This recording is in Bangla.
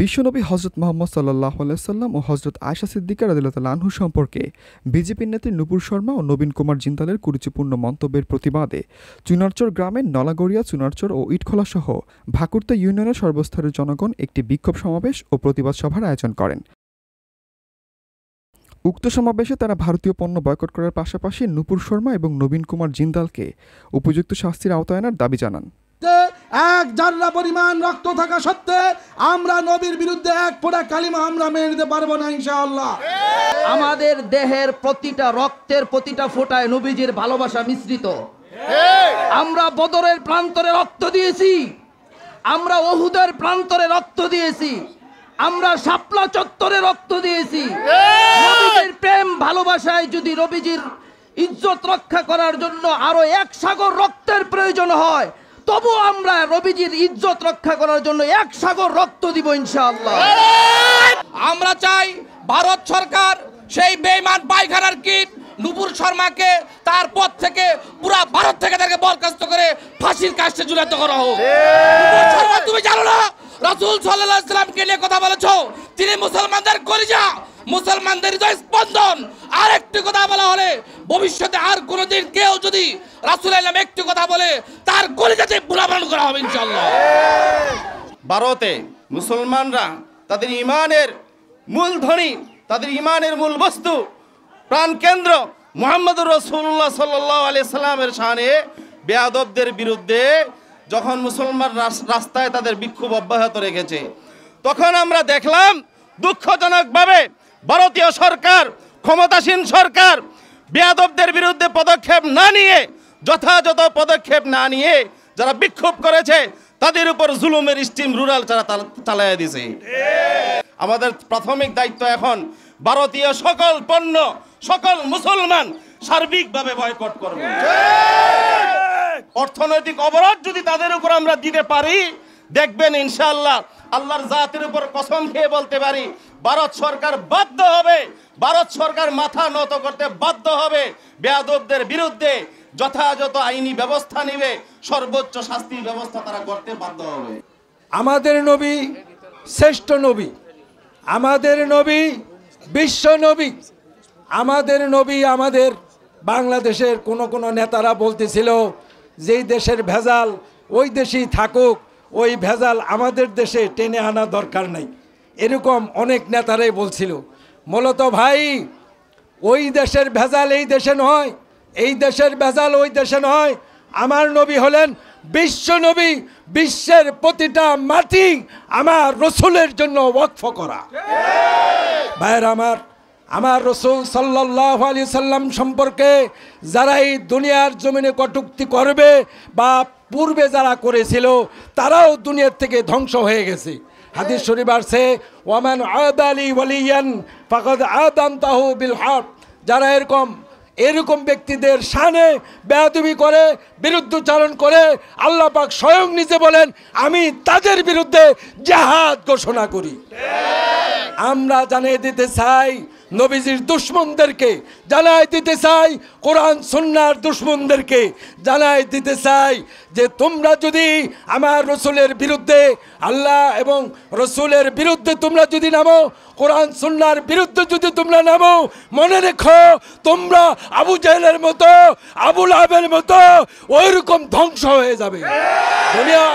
বিশ্বনবী হজরত মোহাম্মদ সাল্লাহ সাল্লাম ও হজরত আয়সা সিদ্দিকার রাদিল্লা আনহু সম্পর্কে বিজেপির নেত্রী নুপুর শর্মা ও নবীন কুমার জিন্দালের কুরুচিপূর্ণ মন্তব্যের প্রতিবাদে চুনারচর গ্রামের নলাগড়িয়া চুনারচর ও ইটখোলাসহ ভাকুর্তা ইউনিয়নের সর্বস্তরের জনগণ একটি বিক্ষোভ সমাবেশ ও প্রতিবাদ সভার আয়োজন করেন উক্ত সমাবেশে তারা ভারতীয় পণ্য বয়কট করার পাশাপাশি নুপুর শর্মা এবং নবীন কুমার জিন্দালকে উপযুক্ত শাস্তির আওতায়নার দাবি জানান সত্ত্বে এক জাররা পরিমাণ রক্ত থাকা সত্ত্বে আমরা নবীর বিরুদ্ধে এক পোড়া কালিমা আমরা মেনে নিতে পারবো না ইনশাআল্লাহ আমাদের দেহের প্রতিটা রক্তের প্রতিটা ফোঁটায় নবীজির ভালোবাসা মিশ্রিত আমরা বদরের প্রান্তরে রক্ত দিয়েছি আমরা ওহুদের প্রান্তরে রক্ত দিয়েছি আমরা শাপলা চত্বরে রক্ত দিয়েছি নবীজির প্রেম ভালোবাসায় যদি নবীজির ইজ্জত রক্ষা করার জন্য আরো এক সাগর রক্তের প্রয়োজন হয় তবু আমরা রবিজির ইজ্জত রক্ষা করার জন্য এক সাগর রক্ত দিব ইনশাআল্লাহ আমরা চাই ভারত সরকার সেই বেমান পায়খানার কিট নুপুর শর্মাকে তার পদ থেকে পুরা ভারত থেকে তাকে বরখাস্ত করে ফাঁসির কাছে ঝুলাত করা হোক তুমি জানো না রাসুল সাল্লাহ ইসলামকে নিয়ে কথা বলেছ তিনি মুসলমানদের কলিজা মুসলমানদের হৃদয় স্পন্দন আর একটি কথা বলা হলে ভবিষ্যতে আর কোনোদিন কেউ যদি রাসুল আলম একটি কথা বলে তার কলিজাতে বুলাবান করা হবে ইনশাল্লাহ ভারতে মুসলমানরা তাদের ইমানের মূলধনী তাদের ইমানের মূল বস্তু প্রাণকেন্দ্র মোহাম্মদুর রসুল্লাহ সাল্লাহ আলি সাল্লামের সানে বেয়াদবদের বিরুদ্ধে যখন মুসলমান রাস্তায় তাদের বিক্ষোভ অব্যাহত রেখেছে তখন আমরা দেখলাম দুঃখজনকভাবে ভারতীয় সরকার ক্ষমতাসীন সরকার বেয়াদবদের বিরুদ্ধে পদক্ষেপ না নিয়ে যথাযথ পদক্ষেপ না নিয়ে যারা বিক্ষোভ করেছে তাদের উপর জুলুমের স্টিম রুরাল তারা চালাইয়া দিছে আমাদের প্রাথমিক দায়িত্ব এখন ভারতীয় সকল পণ্য সকল মুসলমান সার্বিকভাবে বয়কট করবে অর্থনৈতিক অবরোধ যদি তাদের উপর আমরা দিতে পারি দেখবেন ইনশাল্লাহ আল্লাহর জাতির উপর কসম খেয়ে বলতে পারি ভারত সরকার বাধ্য হবে ভারত সরকার মাথা নত করতে বাধ্য হবে বেয়াদবদের বিরুদ্ধে যথাযথ আইনি ব্যবস্থা নেবে সর্বোচ্চ শাস্তির ব্যবস্থা তারা করতে বাধ্য হবে আমাদের নবী শ্রেষ্ঠ নবী আমাদের নবী বিশ্ব নবী আমাদের নবী আমাদের বাংলাদেশের কোনো কোনো নেতারা বলতেছিল যেই দেশের ভেজাল ওই দেশেই থাকুক ওই ভেজাল আমাদের দেশে টেনে আনা দরকার নাই এরকম অনেক নেতারাই বলছিল মূলত ভাই ওই দেশের ভেজাল এই দেশে নয় এই দেশের ভেজাল ওই দেশে নয় আমার নবী হলেন বিশ্ব নবী বিশ্বের প্রতিটা মাটি আমার রসুলের জন্য ওয়কফ করা ভাইয়ের আমার আমার রসুল সাল্লাহ আলী সাল্লাম সম্পর্কে যারা এই দুনিয়ার জমিনে কটুক্তি করবে বা পূর্বে যারা করেছিল তারাও দুনিয়ার থেকে ধ্বংস হয়ে গেছে হাদিস শরীফ আসছে ওয়ামান আদালি ওয়ালিয়ান ফাকদ আদাম তাহু বিল হাফ যারা এরকম এরকম ব্যক্তিদের সানে বেয়াদুবি করে বিরুদ্ধচারণ করে আল্লাহ পাক স্বয়ং নিজে বলেন আমি তাদের বিরুদ্ধে জাহাদ ঘোষণা করি আমরা জানিয়ে দিতে চাই নবীজির দুশ্মনদেরকে জানাই দিতে চাই কোরআন সন্ন্যার দুশ্মনদেরকে জানাই দিতে চাই যে তোমরা যদি আমার রসুলের বিরুদ্ধে আল্লাহ এবং রসুলের বিরুদ্ধে তোমরা যদি নামো কোরআন সন্ন্যার বিরুদ্ধে যদি তোমরা নামো মনে রেখো তোমরা আবু জাহেলের মতো আবুল আবের মতো ওইরকম ধ্বংস হয়ে যাবে দুনিয়া